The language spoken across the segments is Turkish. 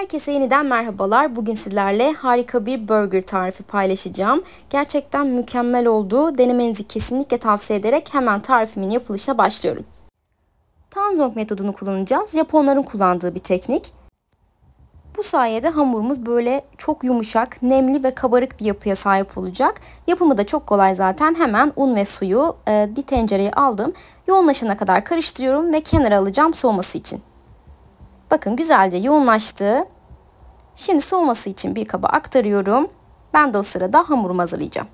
Herkese yeniden merhabalar. Bugün sizlerle harika bir burger tarifi paylaşacağım. Gerçekten mükemmel oldu. Denemenizi kesinlikle tavsiye ederek hemen tarifimin yapılışına başlıyorum. Tanzong metodunu kullanacağız. Japonların kullandığı bir teknik. Bu sayede hamurumuz böyle çok yumuşak, nemli ve kabarık bir yapıya sahip olacak. Yapımı da çok kolay zaten. Hemen un ve suyu e, bir tencereye aldım. Yoğunlaşana kadar karıştırıyorum ve kenara alacağım soğuması için. Bakın güzelce yoğunlaştı. Şimdi soğuması için bir kaba aktarıyorum. Ben de o sırada hamurumu hazırlayacağım.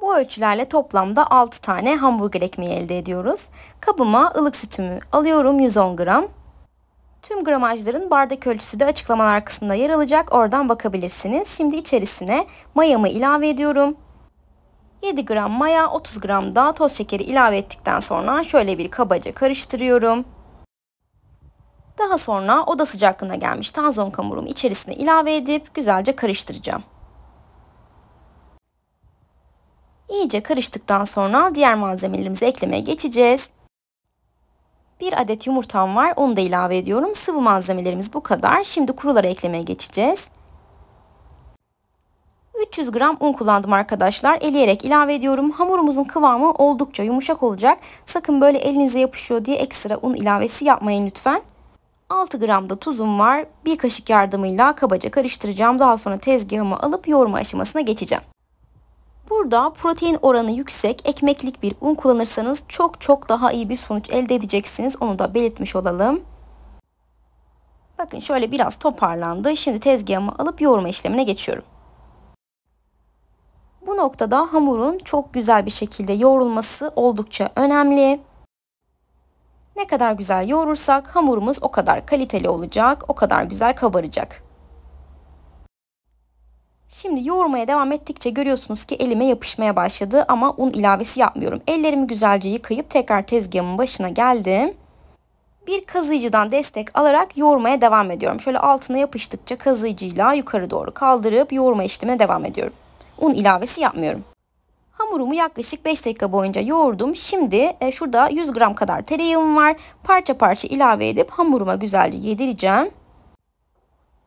Bu ölçülerle toplamda 6 tane hamburger ekmeği elde ediyoruz. Kabıma ılık sütümü alıyorum 110 gram. Tüm gramajların bardak ölçüsü de açıklamalar kısmında yer alacak. Oradan bakabilirsiniz. Şimdi içerisine mayamı ilave ediyorum. 7 gram maya, 30 gram da toz şekeri ilave ettikten sonra şöyle bir kabaca karıştırıyorum. Daha sonra oda sıcaklığına gelmiş tanzon kamurumu içerisine ilave edip güzelce karıştıracağım. İyice karıştıktan sonra diğer malzemelerimizi eklemeye geçeceğiz. Bir adet yumurtam var onu da ilave ediyorum. Sıvı malzemelerimiz bu kadar. Şimdi kuruları eklemeye geçeceğiz. 300 gram un kullandım arkadaşlar. Eleyerek ilave ediyorum. Hamurumuzun kıvamı oldukça yumuşak olacak. Sakın böyle elinize yapışıyor diye ekstra un ilavesi yapmayın lütfen. 6 gram da tuzum var. Bir kaşık yardımıyla kabaca karıştıracağım. Daha sonra tezgahıma alıp yoğurma aşamasına geçeceğim. Burada protein oranı yüksek ekmeklik bir un kullanırsanız çok çok daha iyi bir sonuç elde edeceksiniz. Onu da belirtmiş olalım. Bakın şöyle biraz toparlandı. Şimdi tezgahıma alıp yoğurma işlemine geçiyorum. Bu noktada hamurun çok güzel bir şekilde yoğrulması oldukça önemli. Ne kadar güzel yoğurursak hamurumuz o kadar kaliteli olacak, o kadar güzel kabaracak. Şimdi yoğurmaya devam ettikçe görüyorsunuz ki elime yapışmaya başladı ama un ilavesi yapmıyorum. Ellerimi güzelce yıkayıp tekrar tezgahımın başına geldim. Bir kazıyıcıdan destek alarak yoğurmaya devam ediyorum. Şöyle altına yapıştıkça kazıyıcıyla yukarı doğru kaldırıp yoğurma işlemine devam ediyorum. Un ilavesi yapmıyorum. Hamurumu yaklaşık 5 dakika boyunca yoğurdum. Şimdi e, şurada 100 gram kadar tereyağım var. Parça parça ilave edip hamuruma güzelce yedireceğim.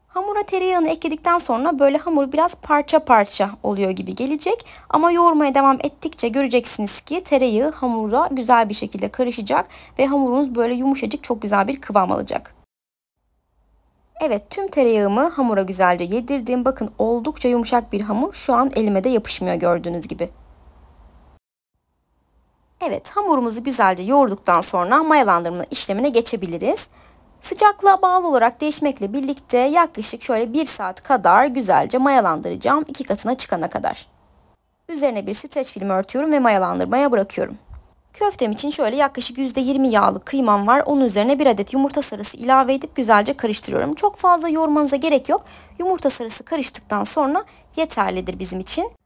Hamura tereyağını ekledikten sonra böyle hamur biraz parça parça oluyor gibi gelecek. Ama yoğurmaya devam ettikçe göreceksiniz ki tereyağı hamura güzel bir şekilde karışacak. Ve hamurunuz böyle yumuşacık çok güzel bir kıvam alacak. Evet tüm tereyağımı hamura güzelce yedirdim. Bakın oldukça yumuşak bir hamur şu an elime de yapışmıyor gördüğünüz gibi. Evet hamurumuzu güzelce yoğurduktan sonra mayalandırma işlemine geçebiliriz. Sıcaklığa bağlı olarak değişmekle birlikte yaklaşık şöyle 1 saat kadar güzelce mayalandıracağım iki katına çıkana kadar. Üzerine bir streç film örtüyorum ve mayalandırmaya bırakıyorum. Köftem için şöyle yaklaşık %20 yağlı kıymam var. Onun üzerine bir adet yumurta sarısı ilave edip güzelce karıştırıyorum. Çok fazla yoğurmanıza gerek yok. Yumurta sarısı karıştıktan sonra yeterlidir bizim için.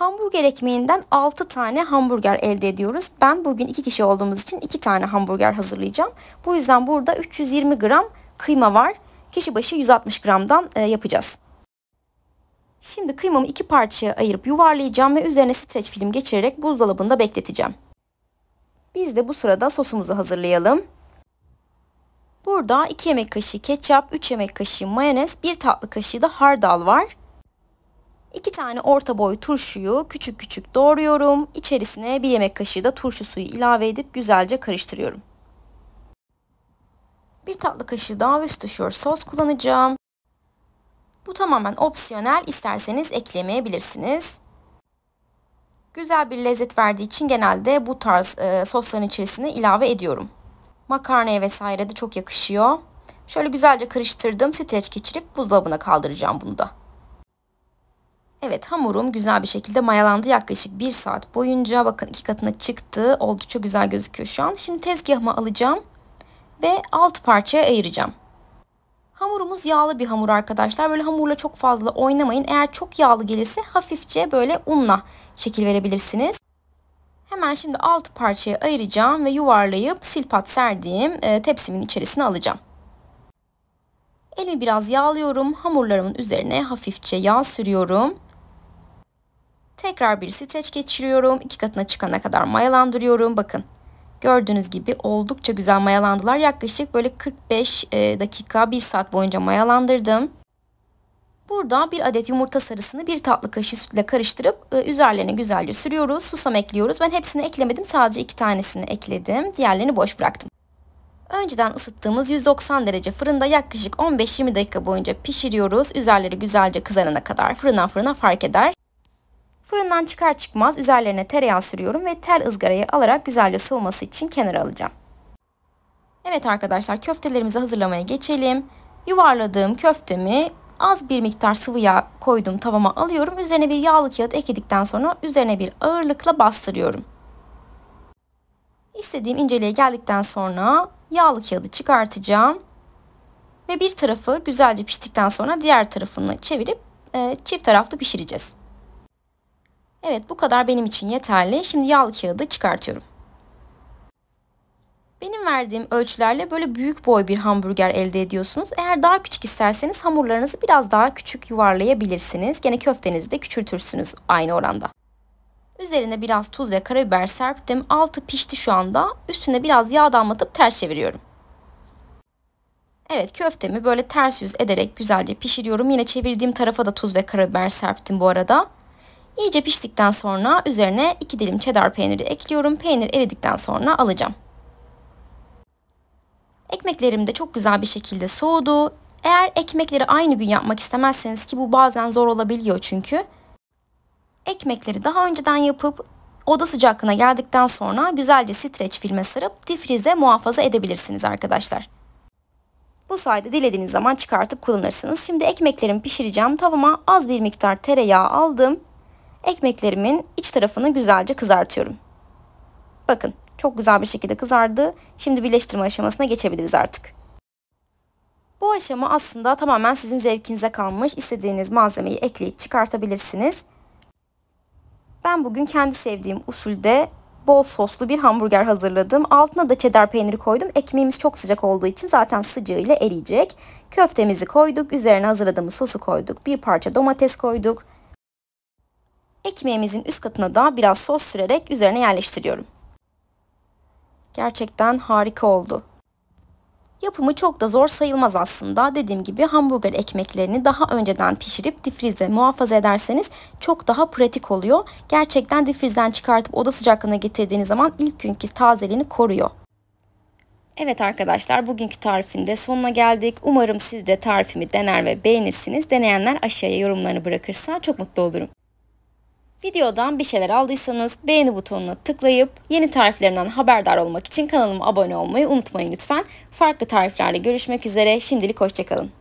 Hamburger ekmeğinden 6 tane hamburger elde ediyoruz. Ben bugün 2 kişi olduğumuz için 2 tane hamburger hazırlayacağım. Bu yüzden burada 320 gram kıyma var. Kişi başı 160 gramdan e, yapacağız. Şimdi kıymamı iki parçaya ayırıp yuvarlayacağım ve üzerine streç film geçirerek buzdolabında bekleteceğim. Biz de bu sırada sosumuzu hazırlayalım. Burada 2 yemek kaşığı ketçap, 3 yemek kaşığı mayonez, 1 tatlı kaşığı da hardal var. 2 tane orta boy turşuyu küçük küçük doğruyorum. İçerisine 1 yemek kaşığı da turşu suyu ilave edip güzelce karıştırıyorum. 1 tatlı kaşığı daha Worcestershire sos kullanacağım. Bu tamamen opsiyonel. İsterseniz eklemeyebilirsiniz. Güzel bir lezzet verdiği için genelde bu tarz e, sosların içerisine ilave ediyorum. Makarnaya vesaire de çok yakışıyor. Şöyle güzelce karıştırdım. Streç geçirip buzdolabına kaldıracağım bunu da. Evet hamurum güzel bir şekilde mayalandı yaklaşık bir saat boyunca. Bakın iki katına çıktı. Oldukça güzel gözüküyor şu an. Şimdi tezgahıma alacağım ve alt parçaya ayıracağım. Hamurumuz yağlı bir hamur arkadaşlar. Böyle hamurla çok fazla oynamayın. Eğer çok yağlı gelirse hafifçe böyle unla şekil verebilirsiniz. Hemen şimdi alt parçaya ayıracağım ve yuvarlayıp silpat serdiğim e, tepsimin içerisine alacağım. Elimi biraz yağlıyorum. Hamurlarımın üzerine hafifçe yağ sürüyorum. Tekrar bir streç geçiriyorum. İki katına çıkana kadar mayalandırıyorum. Bakın gördüğünüz gibi oldukça güzel mayalandılar. Yaklaşık böyle 45 e, dakika 1 saat boyunca mayalandırdım. Burada bir adet yumurta sarısını bir tatlı kaşığı sütle karıştırıp e, üzerlerine güzelce sürüyoruz. Susam ekliyoruz. Ben hepsini eklemedim. Sadece iki tanesini ekledim. Diğerlerini boş bıraktım. Önceden ısıttığımız 190 derece fırında yaklaşık 15-20 dakika boyunca pişiriyoruz. Üzerleri güzelce kızarana kadar fırından fırına fark eder. Fırından çıkar çıkmaz üzerlerine tereyağı sürüyorum ve tel ızgarayı alarak güzelce soğuması için kenara alacağım. Evet arkadaşlar köftelerimizi hazırlamaya geçelim. Yuvarladığım köftemi az bir miktar sıvı yağ koydum tavama alıyorum. Üzerine bir yağlı kağıt ekledikten sonra üzerine bir ağırlıkla bastırıyorum. İstediğim inceliğe geldikten sonra yağlı kağıdı çıkartacağım. Ve bir tarafı güzelce piştikten sonra diğer tarafını çevirip e, çift taraflı pişireceğiz. Evet bu kadar benim için yeterli. Şimdi yağlı kağıdı çıkartıyorum. Benim verdiğim ölçülerle böyle büyük boy bir hamburger elde ediyorsunuz. Eğer daha küçük isterseniz hamurlarınızı biraz daha küçük yuvarlayabilirsiniz. Gene köftenizi de küçültürsünüz aynı oranda. Üzerine biraz tuz ve karabiber serptim. Altı pişti şu anda. Üstüne biraz yağ damlatıp ters çeviriyorum. Evet köftemi böyle ters yüz ederek güzelce pişiriyorum. Yine çevirdiğim tarafa da tuz ve karabiber serptim bu arada. İyice piştikten sonra üzerine 2 dilim çedar peyniri ekliyorum. Peynir eridikten sonra alacağım. Ekmeklerim de çok güzel bir şekilde soğudu. Eğer ekmekleri aynı gün yapmak istemezseniz ki bu bazen zor olabiliyor çünkü. Ekmekleri daha önceden yapıp oda sıcaklığına geldikten sonra güzelce streç filme sarıp difrize muhafaza edebilirsiniz arkadaşlar. Bu sayede dilediğiniz zaman çıkartıp kullanırsınız. Şimdi ekmeklerimi pişireceğim. Tavama az bir miktar tereyağı aldım. Ekmeklerimin iç tarafını güzelce kızartıyorum. Bakın çok güzel bir şekilde kızardı. Şimdi birleştirme aşamasına geçebiliriz artık. Bu aşama aslında tamamen sizin zevkinize kalmış. İstediğiniz malzemeyi ekleyip çıkartabilirsiniz. Ben bugün kendi sevdiğim usulde bol soslu bir hamburger hazırladım. Altına da çedar peyniri koydum. Ekmeğimiz çok sıcak olduğu için zaten sıcağıyla eriyecek. Köftemizi koyduk. Üzerine hazırladığımız sosu koyduk. Bir parça domates koyduk. Ekmeğimizin üst katına da biraz sos sürerek üzerine yerleştiriyorum. Gerçekten harika oldu. Yapımı çok da zor sayılmaz aslında. Dediğim gibi hamburger ekmeklerini daha önceden pişirip difrizde muhafaza ederseniz çok daha pratik oluyor. Gerçekten difrizden çıkartıp oda sıcaklığına getirdiğiniz zaman ilk günkü tazeliğini koruyor. Evet arkadaşlar bugünkü tarifinde sonuna geldik. Umarım siz de tarifimi dener ve beğenirsiniz. Deneyenler aşağıya yorumlarını bırakırsa çok mutlu olurum. Videodan bir şeyler aldıysanız beğeni butonuna tıklayıp yeni tariflerimden haberdar olmak için kanalıma abone olmayı unutmayın lütfen. Farklı tariflerle görüşmek üzere şimdilik hoşçakalın.